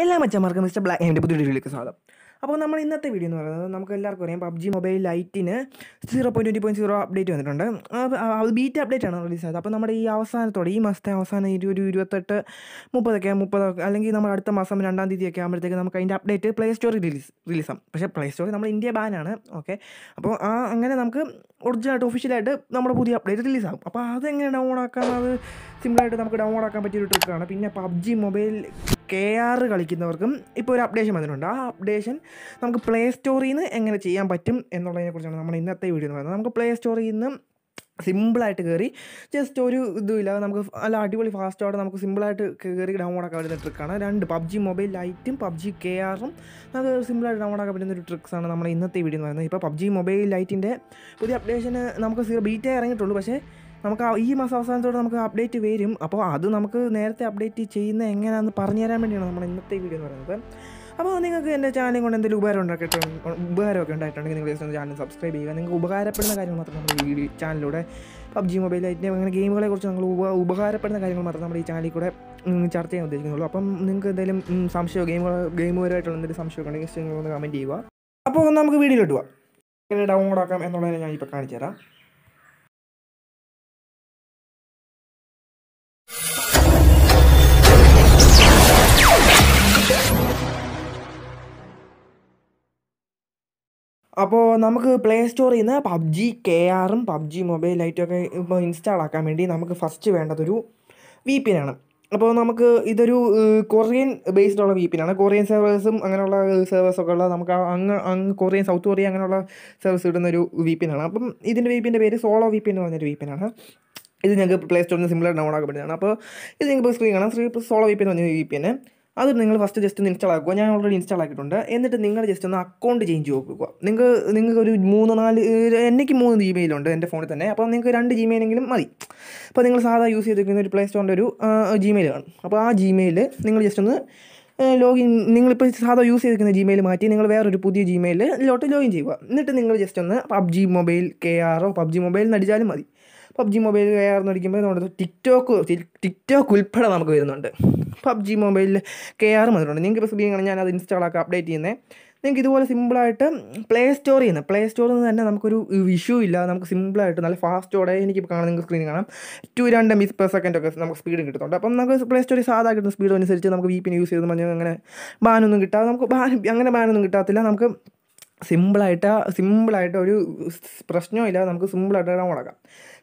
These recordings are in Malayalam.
എല്ലാ മച്ചന്മാർക്കും മിസ്റ്റർ ബ്ലാക്ക് എൻ്റെ പുതിയ വീഡിയോയിലേക്ക് സ്വാഗതം അപ്പോൾ നമ്മൾ ഇന്നത്തെ വീഡിയോ എന്ന് പറയുന്നത് നമുക്ക് എല്ലാവർക്കും അറിയാം പബ്ജി മൊബൈൽ ലൈറ്റിന് zero point twenty point zero update വന്നിട്ടുണ്ട് അത് ബീറ്റ് അപ്ഡേറ്റ് ആണ് റിലീസ് ആയത് അപ്പോൾ നമ്മുടെ ഈ അവസാനത്തോടെ ഈ മാസത്തെ അവസാനം ഒരു ഇരുപത്തെട്ട് മുപ്പതൊക്കെ മുപ്പതൊക്കെ അല്ലെങ്കിൽ നമ്മൾ അടുത്ത മാസം രണ്ടാം ഒക്കെ ആകുമ്പോഴത്തേക്ക് നമുക്ക് അതിൻ്റെ അപ്ഡേറ്റ് പ്ലേ സ്റ്റോറിൽ റിലീസ് റിലീസാകും പക്ഷേ പ്ലേ സ്റ്റോറിൽ നമ്മൾ ഇന്ത്യ ബാനാണ് ഓക്കെ അപ്പോൾ ആ അങ്ങനെ നമുക്ക് ഒറിജിനായിട്ട് ഒഫീഷ്യലായിട്ട് നമ്മുടെ പുതിയ അപ്ഡേറ്റ് റിലീസാകും അപ്പോൾ അതെങ്ങനെ ഡൗൺലോഡ് ആക്കാൻ അത് സിമ്പിളായിട്ട് നമുക്ക് ഡൗൺലോഡ് ആക്കാൻ പറ്റിയൊരു ട്രിക്കാണ് പിന്നെ പബ്ജി മൊബൈൽ കെ ആർ കളിക്കുന്നവർക്കും ഇപ്പോൾ ഒരു അപ്ഡേഷൻ വന്നിട്ടുണ്ട് ആ അപ്ഡേഷൻ നമുക്ക് പ്ലേ സ്റ്റോറിൽ നിന്ന് എങ്ങനെ ചെയ്യാൻ പറ്റും എന്നുള്ളതിനെക്കുറിച്ചാണ് നമ്മൾ ഇന്നത്തെ വീഡിയോ എന്ന് പറയുന്നത് നമുക്ക് പ്ലേ സ്റ്റോറിൽ നിന്ന് സിമ്പിളായിട്ട് കയറി ജസ്റ്റ് ഒരു ഇതുമില്ല നമുക്ക് നല്ല അടിപൊളി ഫാസ്റ്റ് ആയിട്ട് നമുക്ക് സിമ്പിളായിട്ട് കയറി ഡൗൺലോഡ് ആക്കാൻ പറ്റുന്ന ട്രിക്കാണ് രണ്ട് പബ്ജി മൊബൈൽ ലൈറ്റും പബ്ജി കെ ആറും നമുക്ക് സിമ്പിളായിട്ട് ഡൗൺലോഡ് ആക്കാൻ പറ്റുന്ന ഒരു ട്രിക്സാണ് നമ്മുടെ ഇന്നത്തെ വീഡിയോ എന്ന് പറയുന്നത് ഇപ്പോൾ പബ്ജി മൊബൈൽ ലൈറ്റിൻ്റെ പുതിയ അപ്ഡേഷന് നമുക്ക് സീറോ ബീറ്റേ ഇറങ്ങിയിട്ടുള്ളൂ പക്ഷേ നമുക്ക് ഈ മാസം അവസാനത്തോടെ നമുക്ക് അപ്ഡേറ്റ് വരും അപ്പോൾ അത് നമുക്ക് നേരത്തെ അപ്ഡേറ്റ് ചെയ്യുന്ന എങ്ങനെയാണെന്ന് പറഞ്ഞു തരാൻ വേണ്ടിയാണ് നമ്മൾ ഇന്നത്തെ വീഡിയോ എന്ന് പറയുന്നത് അപ്പോൾ നിങ്ങൾക്ക് എൻ്റെ ചാനൽ കൊണ്ട് എന്തെങ്കിലും ഉപകാരം ഉണ്ടാക്കിയിട്ട് ഉപകാരമൊക്കെ ഉണ്ടായിട്ടുണ്ടെങ്കിൽ നിങ്ങൾ ചാനൽ സബ്സ്ക്രൈബ് ചെയ്യുക നിങ്ങൾക്ക് ഉപകാരപ്പെടുന്ന കാര്യങ്ങൾ മാത്രം നമ്മൾ വീഡിയോ ചാനലിലൂടെ പബ്ജി മൊബൈൽ ആയിട്ട് അങ്ങനെ ഗെയിമുകളെ കുറിച്ച് നിങ്ങൾ ഉപകാരപ്പെടുന്ന കാര്യങ്ങൾ മാത്രം നമ്മൾ ഈ ചാനലിൽ കൂടെ ചർച്ച ചെയ്യാൻ ഉദ്ദേശിക്കുന്നുള്ളൂ അപ്പം നിങ്ങൾക്ക് എന്തെങ്കിലും സംശയമോ ഗെയിമുകൾ ഗെയിമുപരമായിട്ടുള്ള എന്തെങ്കിലും സംശയമൊക്കെ ഉണ്ടെങ്കിൽ ഒന്ന് കമൻറ്റ് ചെയ്യുക അപ്പോൾ നമുക്ക് വീഡിയോയിലോട്ട് പോവാം എങ്ങനെ ഡൗൺലോഡ് ആക്കാം എന്നുള്ളതിനെ ഞാൻ ഇപ്പോൾ കാണിച്ചു തരാം അപ്പോൾ നമുക്ക് പ്ലേ സ്റ്റോറിൽ നിന്ന് പബ്ജി കെ ആറും പബ്ജി മൊബൈലായിട്ടൊക്കെ ഇപ്പോൾ ഇൻസ്റ്റാൾ ആക്കാൻ വേണ്ടി നമുക്ക് ഫസ്റ്റ് വേണ്ടതൊരു വി പി ആണ് അപ്പോൾ നമുക്ക് ഇതൊരു കൊറിയൻ ബേസ്ഡ് ഉള്ള വി പി ആണ് കൊറിയൻ സെർവേഴ്സും അങ്ങനെയുള്ള സെർവേഴ്സൊക്കെ ഉള്ള നമുക്ക് അങ്ങ് അങ്ങ് കൊറിയൻ സൗത്ത് കൊറിയ അങ്ങനെയുള്ള സെർവീസ് ഇടുന്ന ഒരു വി പി ആണ് അപ്പം ഇതിൻ്റെ വി പിൻ്റെ പേര് സോളോ വി പി എന്ന് പറഞ്ഞൊരു വി പി ആണ് ഇത് ഞങ്ങൾക്ക് പ്ലേ സ്റ്റോറിൽ നിന്ന് സിമ്പിളായി ഡൗൺ ആക്കപ്പെടുന്നതാണ് അപ്പോൾ ഇത് നിങ്ങൾക്ക് സ്ക്രീൻ കാണാം സ്ക്രീൻ സോളോ വി പി എന്ന് പറഞ്ഞ വി പി അത് നിങ്ങൾ ഫസ്റ്റ് ജസ്റ്റ് ഒന്ന് ഇൻസ്റ്റാൾ ആക്കുക ഞാൻ ഓൾറെഡി ഇൻസ്റ്റാൾ ആക്കിയിട്ടുണ്ട് എന്നിട്ട് നിങ്ങൾ ജസ്റ്റ് ഒന്ന് അക്കൗണ്ട് ചേഞ്ച് നോക്കുക നിങ്ങൾക്ക് നിങ്ങൾക്ക് ഒരു മൂന്ന് നാല് എനിക്ക് മൂന്ന് ഉണ്ട് എൻ്റെ ഫോണിൽ തന്നെ അപ്പോൾ നിങ്ങൾക്ക് രണ്ട് ജിമെയിലെങ്കിലും മതി അപ്പോൾ നിങ്ങൾ സാധാ യൂസ് ചെയ്തിരിക്കുന്ന ഒരു പ്ലേ സ്റ്റോറിൻ്റെ ഒരു ജിമെയിൽ ആണ് അപ്പോൾ ആ ജിമെയിൽ നിങ്ങൾ ജസ്റ്റ് ഒന്ന് ലോഗിൻ നിങ്ങളിപ്പോൾ സാധാ യൂസ് ചെയ്തിരിക്കുന്ന ജിമെയിൽ മാറ്റി നിങ്ങൾ വേറൊരു പുതിയ ജിമെയിൽ ലോഗിൻ ചെയ്യുക എന്നിട്ട് നിങ്ങൾ ജസ്റ്റ് ഒന്ന് പബ്ജി മൊബൈൽ കെ ആറോ പബ്ജി മൊബൈൽ നടിച്ചാലും മതി പബ്ജി മൊബൈൽ കയറുന്ന അടിക്കുമ്പോൾ നമ്മുടെ ടിക്ടോക്ക് ടിക്ടോക്ക് ഉൾപ്പെടെ നമുക്ക് വരുന്നുണ്ട് പബ്ജി മൊബൈലിൽ കയറും വന്നിട്ടുണ്ട് നിങ്ങൾക്ക് ഇപ്പോൾ സുബീകരണം ഞാനത് അത് ഇൻസ്റ്റാളാക്കി അപ്ഡേറ്റ് ചെയ്യുന്നത് നിങ്ങൾക്ക് ഇതുപോലെ സിമ്പിളായിട്ട് പ്ലേ സ്റ്റോർ ചെയ്യുന്ന പ്ലേ സ്റ്റോറിൽ നിന്ന് തന്നെ നമുക്കൊരു ഇഷ്യൂ ഇല്ല നമുക്ക് സിമ്പിളായിട്ട് നല്ല ഫാസ്റ്റോടെ എനിക്ക് കാണാൻ നിങ്ങൾക്ക് സ്ക്രീൻ കാണാം ടു രണ്ട് മിസ് പെർ സെക്കൻഡ് ഒക്കെ നമുക്ക് സ്പീഡ് കിട്ടുന്നുണ്ട് അപ്പം നമുക്ക് പ്ലേ സ്റ്റോറി സാധാ കിട്ടുന്ന സ്പീഡ് അനുസരിച്ച് നമുക്ക് വി പി യൂസ് ചെയ്ത് പറഞ്ഞാൽ അങ്ങനെ ബാനൊന്നും കിട്ടാതെ നമുക്ക് ബാൻ അങ്ങനെ ബാനൊന്നും കിട്ടാത്തില്ല നമുക്ക് സിമ്പിളായിട്ട് സിമ്പിളായിട്ട് ഒരു പ്രശ്നവും ഇല്ലാതെ നമുക്ക് സിമ്പിളായിട്ട് ഇടാൻ മുടക്കാം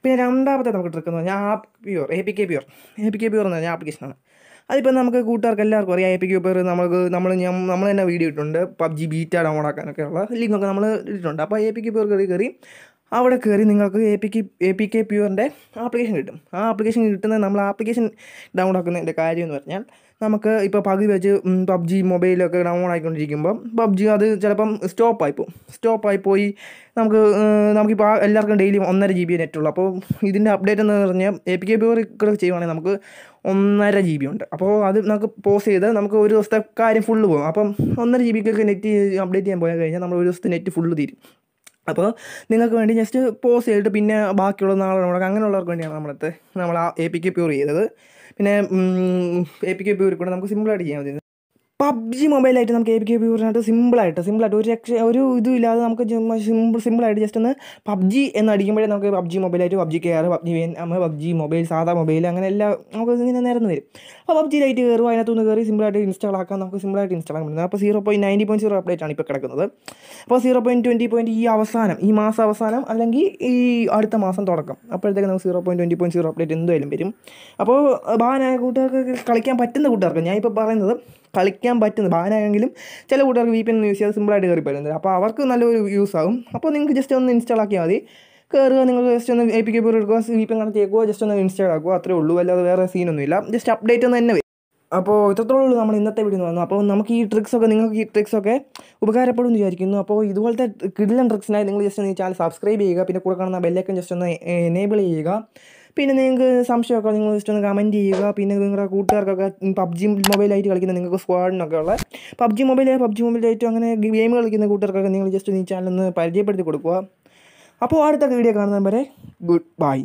പിന്നെ രണ്ടാമത്തെ നമുക്ക് ട്രിക്ക് എന്ന് പറഞ്ഞാൽ app pure A P K pure A P K pure എന്ന് പറഞ്ഞാൽ ആപ്ലിക്കേഷനാണ് അതിപ്പോൾ നമുക്ക് കൂട്ടുകാർക്ക് എല്ലാവർക്കും അറിയാം എ പി പ്യൂർ നമുക്ക് നമ്മൾ നമ്മൾ തന്നെ വീഡിയോ ഇട്ടിട്ടുണ്ട് പബ്ജി ബീറ്റ് ഡൗൺ ആക്കാനൊക്കെയുള്ള ലിങ്കൊക്കെ നമ്മൾ ഇട്ടിട്ടുണ്ട് അപ്പോൾ എ പി പ്യൂർ കയറി കയറി അവിടെ കയറി നിങ്ങൾക്ക് A P K A P K പ്യൂറിൻ്റെ ആപ്ലിക്കേഷൻ കിട്ടും ആ ആപ്ലിക്കേഷൻ കിട്ടുന്നത് നമ്മൾ ആപ്ലിക്കേഷൻ ഡൗൺലോഡ് ആക്കുന്നതിൻ്റെ കാര്യം എന്ന് പറഞ്ഞാൽ നമുക്ക് ഇപ്പോൾ പകുതി വെച്ച് പബ്ജി മൊബൈലൊക്കെ ഡൗൺലോഡ് ആയിക്കൊണ്ടിരിക്കുമ്പോൾ പബ്ജി അത് ചിലപ്പം സ്റ്റോപ്പായി പോകും സ്റ്റോപ്പായി പോയി നമുക്ക് നമുക്കിപ്പോൾ എല്ലാവർക്കും ഡെയിലി ഒന്നര ജി ബി നെറ്റുള്ളൂ അപ്പോൾ ഇതിൻ്റെ അപ്ഡേറ്റ് എന്ന് പറഞ്ഞാൽ എ പി കെ പ്യൂർ ഇക്കൂടെ ചെയ്യുവാണെങ്കിൽ നമുക്ക് ഒന്നര ജി ബി ഉണ്ട് അപ്പോൾ അത് നമുക്ക് പോസ് ചെയ്ത് നമുക്ക് ഒരു ദിവസത്തെ കാര്യം ഫുള്ള് പോകും അപ്പം ഒന്നര ജി ബിക്കൊക്കെ നെറ്റ് അപ്ഡേറ്റ് ചെയ്യാൻ പോയാൽ കഴിഞ്ഞാൽ നമ്മൾ ഒരു ദിവസത്തെ നെറ്റ് ഫുള്ള് തീരും അപ്പോൾ നിങ്ങൾക്ക് വേണ്ടി ജസ്റ്റ് പോസ് ചെയ്തിട്ട് പിന്നെ ബാക്കിയുള്ള നാളെ നമ്മൾ അങ്ങനെയുള്ളവർക്ക് വേണ്ടിയാണ് നമ്മളത്തെ നമ്മൾ ആ എ പി കെ പ്യൂർ ചെയ്തത് പിന്നെ എ പി കെ പ്യൂർ കൂടെ നമുക്ക് സിമ്പിളായിട്ട് ചെയ്യാൻ പറ്റുന്നത് പബ്ജി മൊബൈലായിട്ട് നമുക്ക് എ പി കെ പി പറഞ്ഞിട്ട് സിമ്പിളായിട്ട് സിമ്പിളായിട്ട് ഒരു രക്ഷ ഒരു ഇതും ഇല്ലാതെ നമുക്ക് സിമ്പിൾ സിമ്പിളായിട്ട് ജസ്റ്റ് ഒന്ന് പബ്ജി എന്ന് അടിക്കുമ്പോഴേ നമുക്ക് പബ്ജി മൊബൈലായിട്ട് പബ്ജി കെയർ പബ്ജി നമ്മൾ പബ്ജി മൊബൈൽ സാധാ മൊബൈൽ അങ്ങനെ എല്ലാം നമുക്ക് ഇങ്ങനെ നിരന്ന് വരും അപ്പോൾ പബ്ജി പബ്ജിയിലായിട്ട് കയറുക അതിനകത്തുനിന്ന് കയറി സിമ്പിളായിട്ട് ഇൻസ്റ്റാൾ ആക്കാൻ നമുക്ക് സിമ്പിളായിട്ട് ഇൻസ്റ്റാൾ ആക്കാൻ പറ്റുന്നത് അപ്പോൾ zero point ninety point zero update ആണ് ഇപ്പോൾ കിടക്കുന്നത് അപ്പോൾ സീറോ പോയിൻറ്റ് ട്വൻറ്റി പോയിൻറ്റ് ഈ അവസാനം ഈ മാസം അവസാനം അല്ലെങ്കിൽ ഈ അടുത്ത മാസം തുടക്കം അപ്പോഴത്തേക്ക് നമുക്ക് zero point twenty point zero update എന്തായാലും വരും അപ്പോൾ ബാ കൂട്ടുകാർക്ക് കളിക്കാൻ പറ്റുന്ന കൂട്ടുകാർക്ക് ഞാനിപ്പോൾ പറയുന്നത് കളിക്കാൻ പറ്റുന്ന ബാനായെങ്കിലും ചില കൂട്ടർക്ക് വി പി എൻ യൂസ് ചെയ്ത് സിമ്പിളായിട്ട് കയറി പറ്റുന്നത് അപ്പോൾ അവർക്ക് നല്ലൊരു യൂസ് ആകും അപ്പോൾ നിങ്ങൾക്ക് ജസ്റ്റ് ഒന്ന് ഇൻസ്റ്റാൾ ആക്കിയാൽ മതി കയറുക നിങ്ങൾ ജസ്റ്റ് ഒന്ന് എ പി കെ എടുക്കുക വി പി എൻ കണക്ട് ചെയ്യുക ജസ്റ്റ് ഒന്ന് ഇൻസ്റ്റാൾ ആക്കുക അത്രേ ഉള്ളൂ അല്ലാതെ വേറെ സീനൊന്നുമില്ല ജസ്റ്റ് അപ്ഡേറ്റ് ഒന്ന് തന്നെ വരും അപ്പോൾ ഇത്രത്തോളം ഉള്ളൂ നമ്മൾ ഇന്നത്തെ വീഡിയോ വന്നു അപ്പോൾ നമുക്ക് ഈ ട്രിക്സൊക്കെ ഒക്കെ നിങ്ങൾക്ക് ഈ ട്രിക്സൊക്കെ ഒക്കെ ഉപകാരപ്പെടും വിചാരിക്കുന്നു അപ്പോൾ ഇതുപോലത്തെ കിഡിലൻ ട്രിക്സിനായി നിങ്ങൾ ജസ്റ്റ് ഒന്ന് ഈ ചാനൽ സബ്സ്ക്രൈബ് ചെയ്യുക പിന്നെ കൂടെ കാണുന്ന ബെല്ലൈക്കൻ ജസ്റ്റ് ഒന്ന് എനേബിൾ ചെയ്യുക പിന്നെ നിങ്ങൾക്ക് സംശയമൊക്കെ നിങ്ങൾ ജസ്റ്റ് ഒന്ന് കമൻറ്റ് ചെയ്യുക പിന്നെ നിങ്ങളുടെ കൂട്ടുകാർക്കൊക്കെ പബ്ജി മൊബൈലായിട്ട് കളിക്കുന്ന നിങ്ങൾക്ക് സ്ക്വാഡിനൊക്കെ ഉള്ള പബ്ജി മൊബൈൽ പബ്ജി മൊബൈലായിട്ടും അങ്ങനെ ഗെയിം കളിക്കുന്ന കൂട്ടുകാർക്കൊക്കെ നിങ്ങൾ ജസ്റ്റ് ഈ ചാനൽ ഒന്ന് പരിചയപ്പെടുത്തി കൊടുക്കുക അപ്പോൾ അടുത്ത വീഡിയോ കാണുന്നത് വരെ ഗുഡ് ബൈ